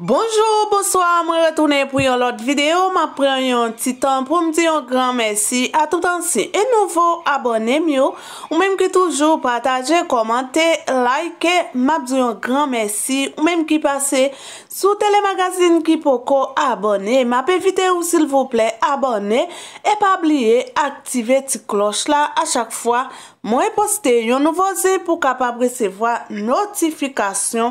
Bonjour, bonsoir, mwen retounen pou yon lot videyo, mwen prenen yon titan pou mwen diyon gran mersi atoutan se e nouvo abonnen miyo ou menm ki toujou pataje, komante, like, mwen diyon gran mersi ou menm ki pase sou telemagazine ki poko abonnen mwen pe vite ou sil vople abonnen e pa abliye aktive ti kloch la a chak fwa Mwen e poste yon nouvozi pou kapab resevoa notifikasyon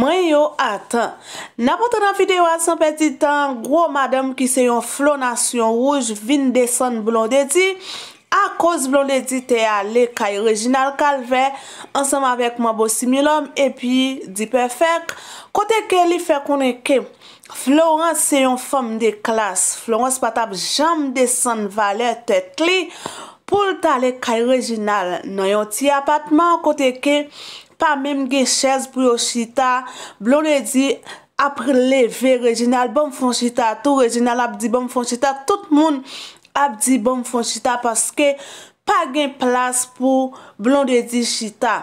mwen yo atan. Na potan an videyo asan peti tan, gro madam ki se yon flonasyon rouge vin desan blon dedi, akos blon dedi te ale kaj rejinal kalve, ansanm avek mwen bo similom, epi di pefek, kote ke li fe konen ke, florans se yon fom de klas, florans patap jam desan vale tet li, pou l tale kay rejinal nan yon ti apatman, kote ke pa mèm gen chèz priyo chita, blon de di apre leve rejinal, bon fon chita, tou rejinal ap di bon fon chita, tout moun ap di bon fon chita, paske pa gen plas pou blon de di chita.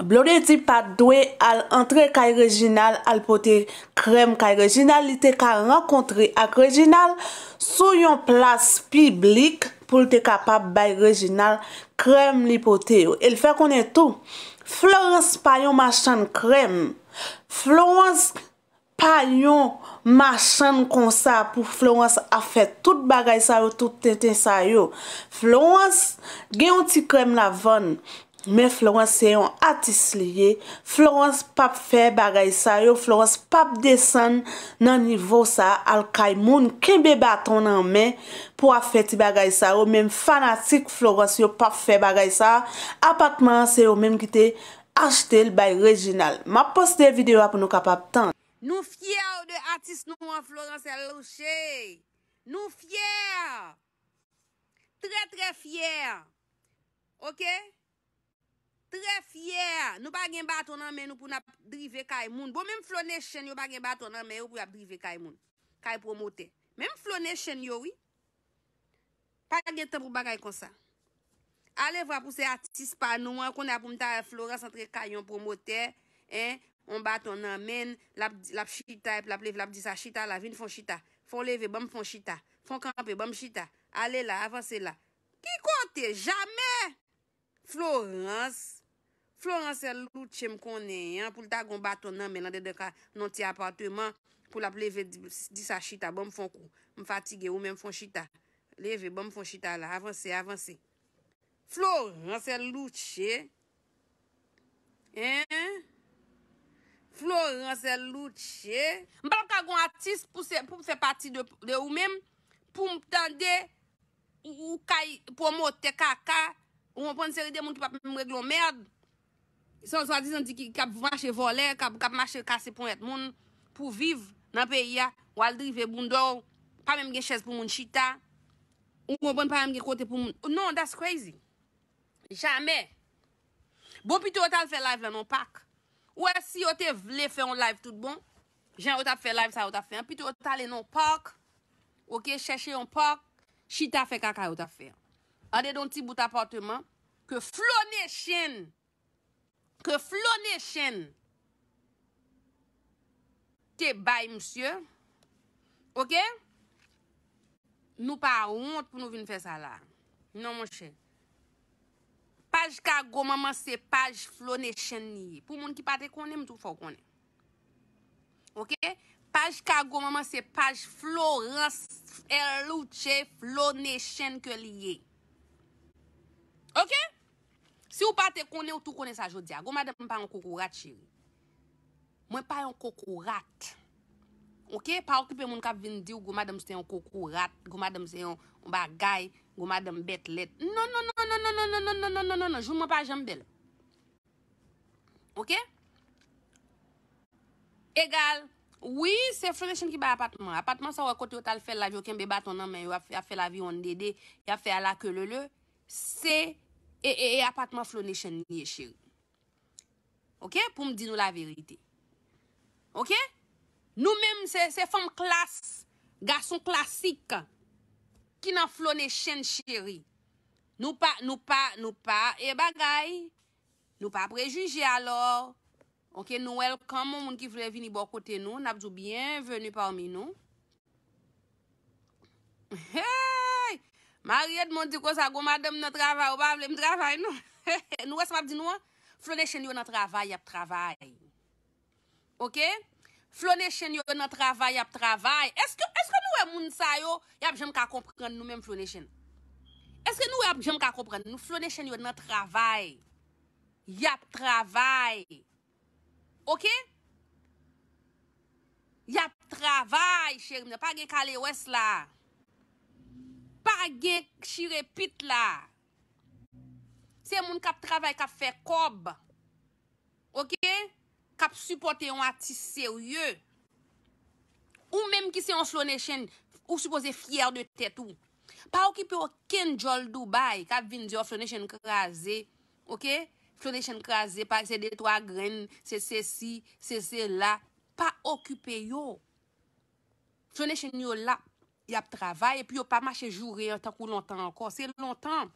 Blon de di pa dwe al entre kay rejinal, al pote krem kay rejinal, li te ka renkontri ak rejinal, sou yon plas piblik, pou l te kapap bay rejinal krem li pote yo. El fè konen tou. Florence pa yon machan krem. Florence pa yon machan konsa pou Florence a fè tout bagay sa yo, tout ten ten sa yo. Florence gen yon ti krem la vone. Me Florence se yon atis liye, Florence pap fe bagay sa yo, Florence pap desen nan nivou sa al kaimoun ki be baton nan men pou a feti bagay sa yo, ou men fanatik Florence yo pap fe bagay sa, apakman se yo men ki te achete l bay regional. Ma poste videyo ap nou kapap tan. Nou fyer ou de atis nou an Florence el Roche, nou fyer, tre tre fyer, ok? Tre fyer, nou bagen baton anmen ou pou nap drive kay moun. Bon, menm flonè chen yo bagen baton anmen ou pou yap drive kay moun. Kay promote. Menm flonè chen yo, oui. Pagè gen te pou bagay konsa. Ale vwa pou se artist pa nou, mwen kon apou mta Florens antre kay yon promote. On baton anmen, lap chita, lap lev lap disa chita, la vin fon chita. Fon leve, bam fon chita. Fon kampe, bam chita. Ale la, avanse la. Ki kote, jamè. Florens. Florence Loutche m konen, pou lta gon baton nan men, nan dede ka nonti apartemen, pou l ap leve disa chita, bon m fon kou, m fatige, ou men m fon chita. Leve, bon m fon chita la, avanse, avanse. Florence Loutche, Florence Loutche, m bal ka gon atis pou se pati de ou men, pou m tande, ou kay, pou mote kaka, ou m pon seride moun ki pap m reglon merd, San sou adi san di ki kap mwache vole, kap mwache kase pou et moun, pou viv nan peya, waldri ve bundou, pa mwen gen chese pou moun chita, ou mwen bon pa mwen gen kote pou moun. Non, that's crazy. Jamè. Bon, pi to otal fe live la non pak. Ouè, si ote vle fe yon live tout bon, jen otal fe live sa otal fe. An pi to otal le non pak, ou ke chese yon pak, chita fe kaka otal fe. An de don ti bout aporteman, ke flone chen, Ke flou ne chen te bay msye. Ok? Nou pa woun poun nou vin fè sa la. Non mwen chen. Paj ka gomama se paj flou ne chen ni. Pou moun ki patè konè mtou fò konè. Ok? Paj ka gomama se paj flou rase el loutche flou ne chen ke liye. te konen ou tou konen sa jodia. Gou madem pa yon kokourat, chini. Mwen pa yon kokourat. Ok? Pa okipe moun ka vindi ou gou madem se yon kokourat, gou madem se yon bagay, gou madem betlet. Non, non, non, non, non, non, non, non, non, non, non, non, non. Jou mwen pa jambel. Ok? Egal. Oui, se fréchen ki ba apatman. Apatman sa wakote yo tal fel la jo ken bebat onan men yo a fe la vi yon dede, yo a fe ala kelele. Se, E, e, e, apatman flone chen niye, cheri. Ok? Poum di nou la verite. Ok? Nou menm se, se fom klas, gason klasik, ki nan flone chen, cheri. Nou pa, nou pa, nou pa, e bagay. Nou pa prejiji alor. Ok, nou welcome, moun ki vle vini bo kote nou. Nabdou, bienveni parmi nou. He! Mariet moun di kwa sa gwo madem nan travay, ou ba avle m travay non? nou? Nou wè smap di nou an? Flonè chen yo nan travay, yap travay. Ok? Flonè chen yo nan travay, yap travay. Eske nou wè eh, moun sa yo? Yap jenm ka kompren nou men flonè chen. Eske nou wè jenm ka kompren nou? Flonè chen yo nan travay. Yap travay. Ok? Yap travay, chenm. Pagè kalè wè slà. Par gen kchi repit la. Se moun kap travay kap fe kob. Ok? Kap suporten an ati serye. Ou menm ki se an flonè chen. Ou supoze fyer de tèt ou. Par ou ki pe yo ken jol Dubai. Kap vin diyo oh, flonè chen krasè. Ok? Flonè chen krasè. Par se de to a gren. Se se si. Se se la. Par ou ki pe yo. Flonè chen yo la. y ap travay, epi yo pa mache jure, an tan kou lontan anko, se lontan,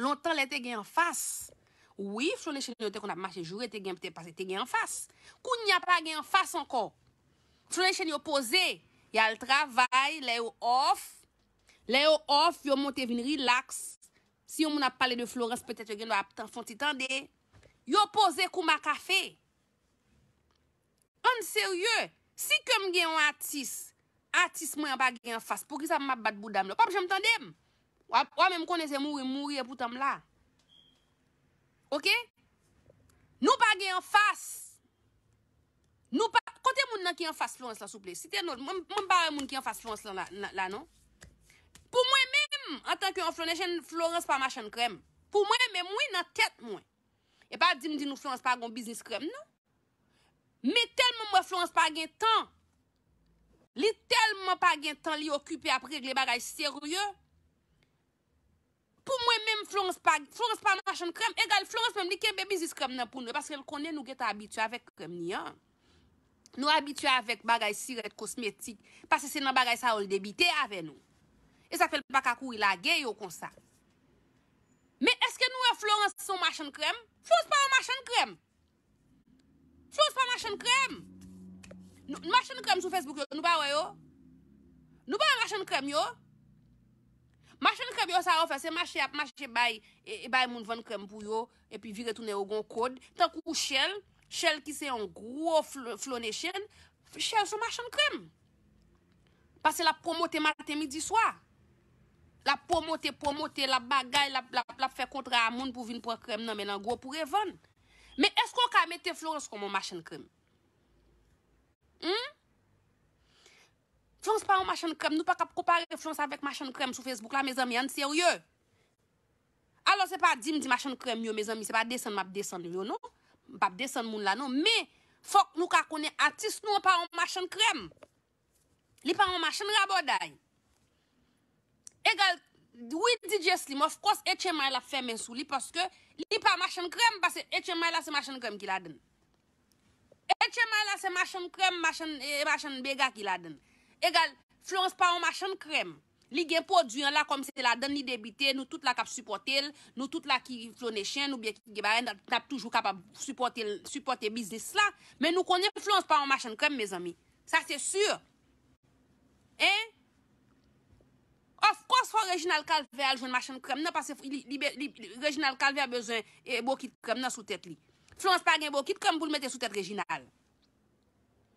lontan le te gen an fas, oui, foun le chen yo te kon ap mache jure, te gen pte pase, te gen an fas, kou nye ap pa gen an fas anko, foun le chen yo pose, y al travay, le yo off, le yo off, yo monte vin relax, si yo moun ap pale de Florence, petet yo gen ap tan foun titande, yo pose kou ma kafe, an serye, si koum gen an atis, Atis mwen apage yon fass pou ki sa mabat bou dam la. Pap jom tande m. Wap wame m konese mou e mou e pou tam la. Ok? Nou apage yon fass. Kote moun nan ki yon fass flou ans la souple. Si te nou, moun pare moun ki yon fass flou ans la. Non? Pou mwen menm, an tan ki yon flou ans jen flou ans pa machan krem. Pou mwen menm, mwen nan tet mwen. E pa di m di nou flou ans pa agon biznis krem nou. Me tel moun mwaf flou ans pa agen tan. Li telman pa gen tan li okupe apre Gle bagay serye Pou mwen menm Florence Florence pa nan machan krem Egal Florence menm li ken bebe zis krem nan pou nou Paske l konen nou geta habitu avek krem ni Nou habitu avek bagay siret kosmetik Paske se nan bagay sa ou l debite ave nou E sa fel baka kou il a gen yo konsa Me eske nou e Florence Florence pa nan machan krem Florence pa nan machan krem Florence pa nan machan krem Mache n krem sou Facebook yo, nou ba wè yo? Nou ba wè mache n krem yo? Mache n krem yo sa ofer, se mache ap mache bay, e, e bay moun ven krem pou yo, e pi vire toune yo gon kod, tan kou chel, chel ki se yon gro flone chen, chel sou mache n krem. Pase la promote mate midi swa. La promote, promote, la bagay, la fe kontra a moun pou vin pou krem, nan men an gro pou revan. Me esko ka mette flone sou moun mache n krem? Hmm? Frans pa an machan krem Nou pa kap kopare frans avèk machan krem Sou Facebook la mezan mi an seryo Alo se pa dim di machan krem Yo mezan mi se pa desen map desen Bab desen moun la nou Me fok nou ka kone atis Nou pa an machan krem Li pa an machan rabo day Egal Ouid DJ Slim ofkos etche may la fè men sou Li paske li pa machan krem Basse etche may la se machan krem ki la den Cheman la se machan krem, e, machan bega ki la den. Egal, flons pa ou machan krem. Li gen poduyen la kom se la den, li debite, nou tout la kap supportel, nou tout la ki flone chen, nou biye ki gebare, nap toujou kap ap supporte biznis la. Men nou konye flons pa ou machan krem, me zami. Sa se sur. Eh? Of course, fò regional kalve al joun machan krem, nan pase li regional kalve a bezon eh, bo kit krem nan sou tèt li. Flons pa gen bo kit krem pou l mette sou tèt regional.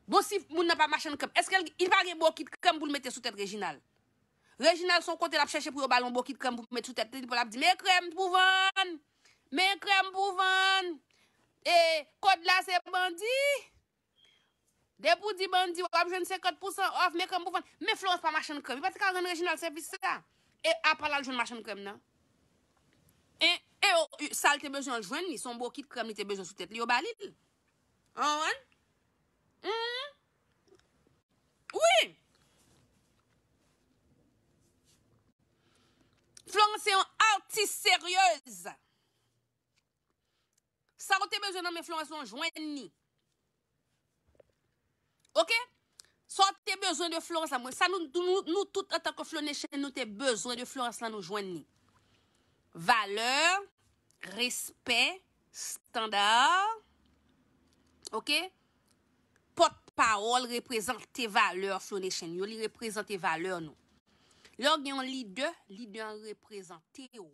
Bo si moun nan pa machan kèm, eske il varie bo kit kèm pou l mette sou tèt Reginald? Reginald son kote la p chèche pou yo balon, bo kit kèm pou l mette sou tèt, l pou la p di, me kèm pou vann, me kèm pou vann, e kòd la se bandi, de pou di bandi, wap joun 50% off, me kèm pou vann, me flons pa machan kèm, e pati kan joun Reginald se pis sa, e apal la l joun machan kèm nan. E yo sal te bejoun l joun, son bo kit kèm li te bejoun sou tèt, li yo balil. An wèn? Hein? Oui. Florence est une artiste sérieuse. Ça a besoin de Florence on ni. OK Ça a besoin de Florence là moi. Ça nous nous, nous en tant que Florence nous avons besoin de Florence là nous Valeur, respect, standard. OK Parol reprezent te valeur flou de chen. Yo li reprezent te valeur nou. Log yon li de, li de an reprezent te ou.